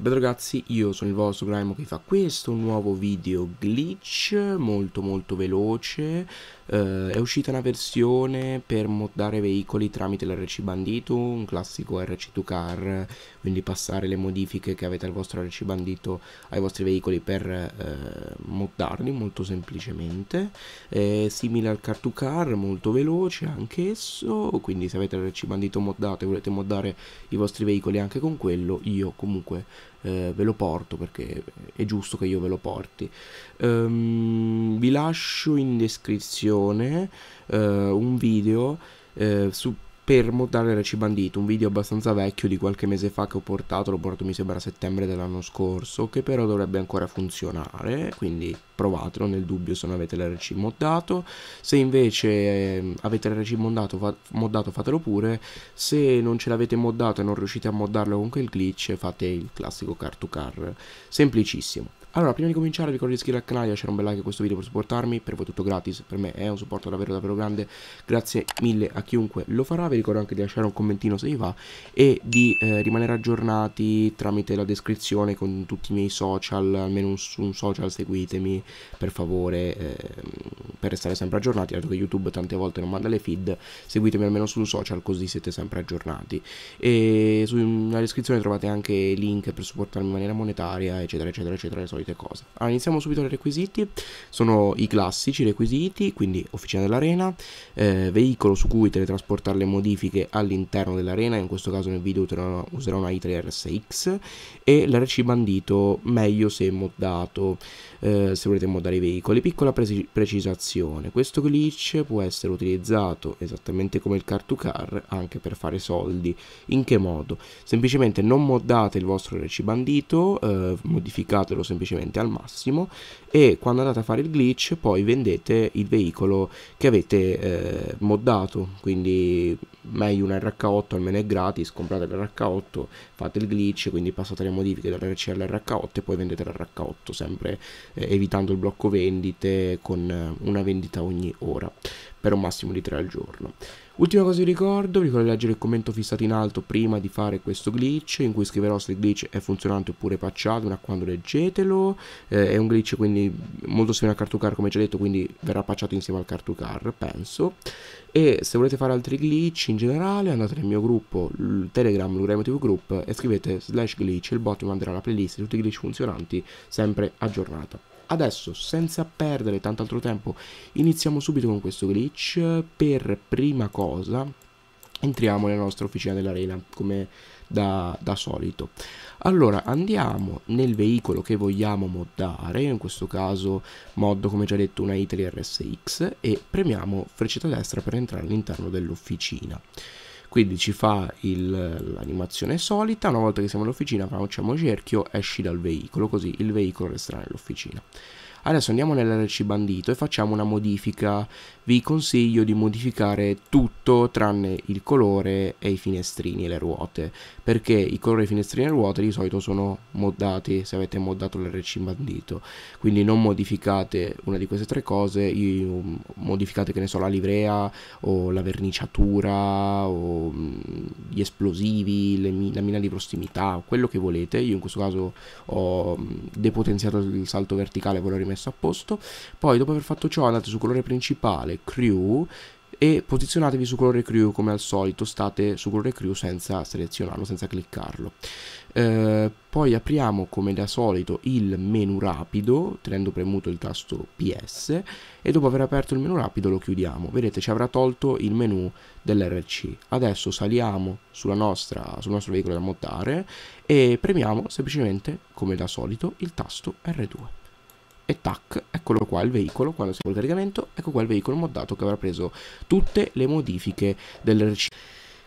bene ragazzi, io sono il vostro Grimo che fa questo nuovo video glitch molto molto veloce eh, È uscita una versione per moddare veicoli tramite l'RC Bandito, un classico RC2 car Quindi passare le modifiche che avete al vostro RC Bandito ai vostri veicoli per eh, moddarli molto semplicemente eh, Simile al car 2 car, molto veloce anch'esso Quindi se avete l'RC Bandito moddato e volete moddare i vostri veicoli anche con quello io comunque eh, ve lo porto perché è giusto che io ve lo porti. Um, vi lascio in descrizione uh, un video uh, su per mutare Reci Bandito, un video abbastanza vecchio di qualche mese fa che ho portato, l'ho portato mi sembra a settembre dell'anno scorso, che però dovrebbe ancora funzionare, quindi provatelo nel dubbio se non avete l'RC moddato, se invece ehm, avete l'RC moddato, fa moddato fatelo pure, se non ce l'avete moddato e non riuscite a moddarlo con quel glitch fate il classico car to car, semplicissimo. Allora, prima di cominciare vi ricordo di iscrivervi al canale, lasciare un bel like a questo video per supportarmi, per voi tutto gratis, per me è un supporto davvero davvero grande, grazie mille a chiunque lo farà, vi ricordo anche di lasciare un commentino se vi va e di eh, rimanere aggiornati tramite la descrizione con tutti i miei social, almeno su un social seguitemi per favore eh, per restare sempre aggiornati, dato che YouTube tante volte non manda le feed, seguitemi almeno su social così siete sempre aggiornati e nella descrizione trovate anche link per supportarmi in maniera monetaria eccetera eccetera eccetera solite cose. Allora, iniziamo subito i requisiti. Sono i classici requisiti, quindi officina dell'arena, eh, veicolo su cui teletrasportare le modifiche all'interno dell'arena, in questo caso nel video userò una i3 RSX, e l'RC bandito, meglio se moddato, eh, se volete moddare i veicoli. Piccola pre precisazione, questo glitch può essere utilizzato esattamente come il car to car anche per fare soldi. In che modo? Semplicemente non moddate il vostro RC bandito, eh, modificatelo semplicemente semplicemente al massimo e quando andate a fare il glitch poi vendete il veicolo che avete eh, moddato, quindi meglio un RH8 almeno è gratis, comprate l'RH8, fate il glitch, quindi passate le modifiche dall'RC all'RH8 e poi vendete l'RH8 sempre eh, evitando il blocco vendite con eh, una vendita ogni ora per un massimo di 3 al giorno. Ultima cosa vi ricordo, vi ricordo di leggere il commento fissato in alto prima di fare questo glitch, in cui scriverò se il glitch è funzionante oppure patchato, fino a quando leggetelo, eh, è un glitch quindi molto simile al car come già detto, quindi verrà patchato insieme al car penso, e se volete fare altri glitch in generale andate nel mio gruppo Telegram, l'Uremo Group e scrivete slash glitch, il bot vi manderà la playlist di tutti i glitch funzionanti, sempre aggiornata. Adesso, senza perdere tanto altro tempo, iniziamo subito con questo glitch. Per prima cosa, entriamo nella nostra officina dell'arena, come da, da, solito. Allora, andiamo nel veicolo che vogliamo moddare, in questo caso moddo, come già detto, una Italy RSX, e premiamo freccetta destra per entrare all'interno dell'officina quindi ci fa il, l'animazione solita, una volta che siamo in officina facciamo cerchio, esci dal veicolo, così il veicolo resterà nell'officina. Adesso andiamo nell'RC bandito e facciamo una modifica. Vi consiglio di modificare tutto tranne il colore e i finestrini e le ruote, perché i colori, i finestrini e le ruote di solito sono moddati se avete moddato l'RC bandito. Quindi non modificate una di queste tre cose, mm, modificate che ne so la livrea o la verniciatura o mm, gli esplosivi, le, la mina di prossimità, quello che volete. Io in questo caso ho mm, depotenziato il salto verticale, volevo messo a posto. Poi dopo aver fatto ciò andate su colore principale, crew, e posizionatevi su colore crew come al solito, state su colore crew senza selezionarlo, senza cliccarlo. Eh, poi apriamo come da solito il menu rapido tenendo premuto il tasto PS e dopo aver aperto il menu rapido lo chiudiamo. Vedete ci avrà tolto il menu dell'RC. Adesso saliamo nostra, sul nostro veicolo da montare e premiamo semplicemente come da solito il tasto R2 e tac, eccolo qua il veicolo, quando si fa il caricamento, ecco qua il veicolo moddato che avrà preso tutte le modifiche del dell'RC.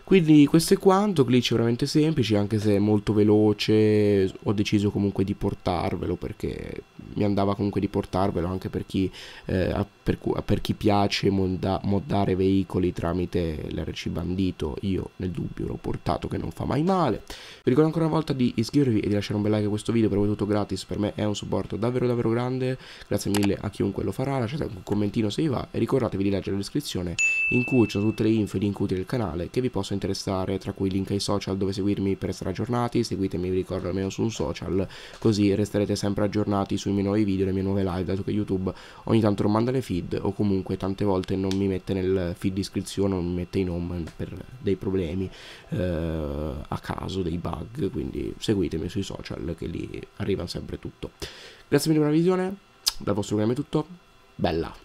Quindi questo è quanto, glitch veramente semplice, anche se molto veloce, ho deciso comunque di portarvelo perché mi andava comunque di portarvelo anche per chi eh, per, cui, per chi piace modda, moddare veicoli tramite l'RC bandito, io nel dubbio l'ho portato che non fa mai male. Vi ricordo ancora una volta di iscrivervi e di lasciare un bel like a questo video, per voi tutto gratis, per me è un supporto davvero davvero grande, grazie mille a chiunque lo farà, lasciate un commentino se vi va e ricordatevi di leggere la descrizione in cui ci sono tutte le info e link utili del canale che vi possono interessare, tra cui link ai social dove seguirmi per essere aggiornati, seguitemi vi ricordo almeno su un social, così resterete sempre aggiornati sui miei nuovi video e le mie nuove live, dato che YouTube ogni tanto non manda le film feed o comunque tante volte non mi mette nel feed di iscrizione, non mi mette in home per dei problemi eh, a caso, dei bug, quindi seguitemi sui social che lì arriva sempre tutto. Grazie mille per la visione, dal vostro programma è tutto, bella!